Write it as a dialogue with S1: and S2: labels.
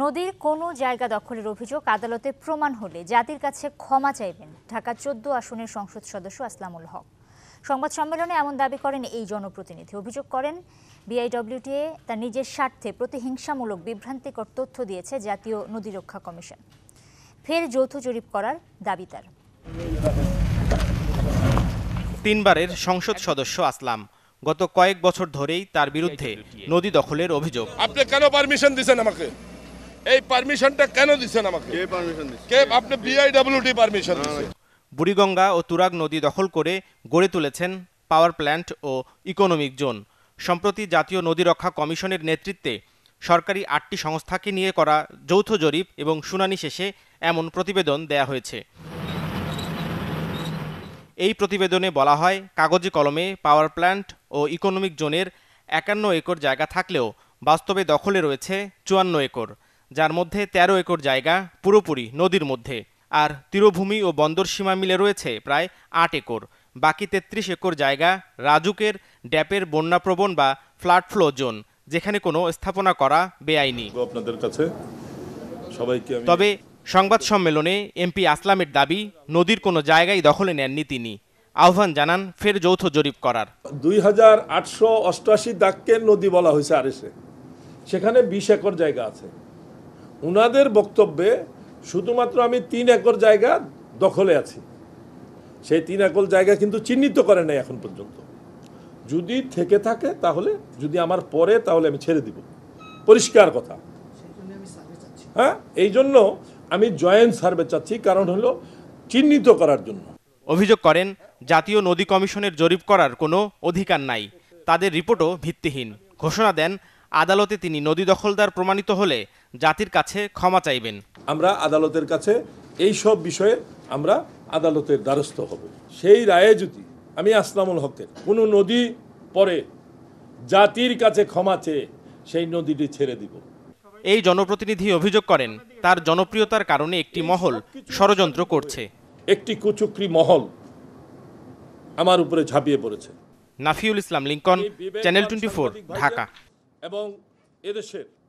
S1: নদীর কোনো জায়গা দখলের অভিযোগ আদালতে প্রমাণ হলে জাতির কাছে ক্ষমা চাইবেন ঢাকা চোদ্দ আসনের সংসদ সদস্য আসলামুল হক সংবাদ সম্মেলনে এমন দাবি করেন এই জনপ্রতিনিধি অভিযোগ করেন বিআইডব্লিউটিএ তার নিজের স্বার্থে প্রতিহিংসামূলক বিভ্রান্তিকর তথ্য দিয়েছে জাতীয় নদী রক্ষা কমিশন ফের যৌথ জরিপ করার দাবি তার
S2: তিনবারের সংসদ সদস্য আসলাম গত কয়েক বছর ধরেই তার বিরুদ্ধে নদী দখলের অভিযোগ আপনি কেন পারমিশন
S3: দিচ্ছেন আমাকে এই পারমিশনটা কেন দিচ্ছেন আমাকে কে পারমিশন কে আপনি
S2: পারমিশন বুড়িগঙ্গা ও তুরাগ নদী দখল করে গড়ে তুলেছেন পাওয়ার প্ল্যান্ট ও ইকোনমিক জোন সম্প্রতি জাতীয় নদী রক্ষা কমিশনের নেতৃত্বে সরকারি আটটি সংস্থাকে নিয়ে করা যৌথ জরিপ এবং শুনানি শেষে এমন প্রতিবেদন দেয়া হয়েছে এই প্রতিবেদনে বলা হয় কাগজে কলমে পাওয়ার প্ল্যান্ট ও ইকোনমিক জোনের একান্ন একর জায়গা থাকলেও বাস্তবে দখলে রয়েছে চুয়ান্ন একর যার মধ্যে ১৩ একর জায়গা পুরোপুরি নদীর মধ্যে আর তীরভূমি ও বন্দর সীমা মিলে রয়েছে প্রায় আট একর বাকি ৩৩ একর জায়গা রাজুকের ড্যাপের বন্যাপ্রবণ বা ফ্ল্যাট ফ্লো জোন যেখানে কোনো স্থাপনা করা বেআইনি তবে সংবাদ সম্মেলনে এমপি আসলামের দাবি নদীর কোনো জায়গায় দখলে নেননি তিনি আহ্বান জানান ফের যৌথ জরিপ করার
S3: দুই হাজার আটশো অষ্টআশি দাগকে নদী বলা হয়েছে আরএসে সেখানে বিশ একর জায়গা আছে উনাদের বক্তব্যে শুধুমাত্র আমি তিন একর জায়গা দখলে আছি সেই তিন একর জায়গা কিন্তু চিহ্নিত করে নাই এখন পর্যন্ত যদি থেকে থাকে তাহলে যদি আমার পরে তাহলে আমি ছেড়ে দিব পরিষ্কার কথা
S2: হ্যাঁ এই জন্য আমি জয়েন্ট সার্ভে চাচ্ছি কারণ হলো চিহ্নিত করার জন্য অভিযোগ করেন জাতীয় নদী কমিশনের জরিপ করার কোনো অধিকার নাই তাদের রিপোর্টও ভিত্তিহীন ঘোষণা দেন আদালতে তিনি নদী দখলদার প্রমাণিত হলে জাতির কাছে ক্ষমা চাইবেন আমরা আদালতের কাছে এই সব বিষয়ে
S3: আমরা আদালতের দ্বারস্থ হব সেই রায়ে যদি আমি আসলামুল হকের কোনো
S2: নদী পরে জাতির কাছে ক্ষমা চেয়ে সেই নদীটি ছেড়ে দিব এই জনপ্রতিনিধি অভিযোগ করেন তার জনপ্রিয়তার কারণে একটি মহল ষড়যন্ত্র করছে একটি কুচুকরি মহল আমার উপরে ঝাঁপিয়ে পড়েছে
S3: নাফিউল ইসলাম লিঙ্কন চ্যানেল টোয়েন্টি ঢাকা এবং এদেশের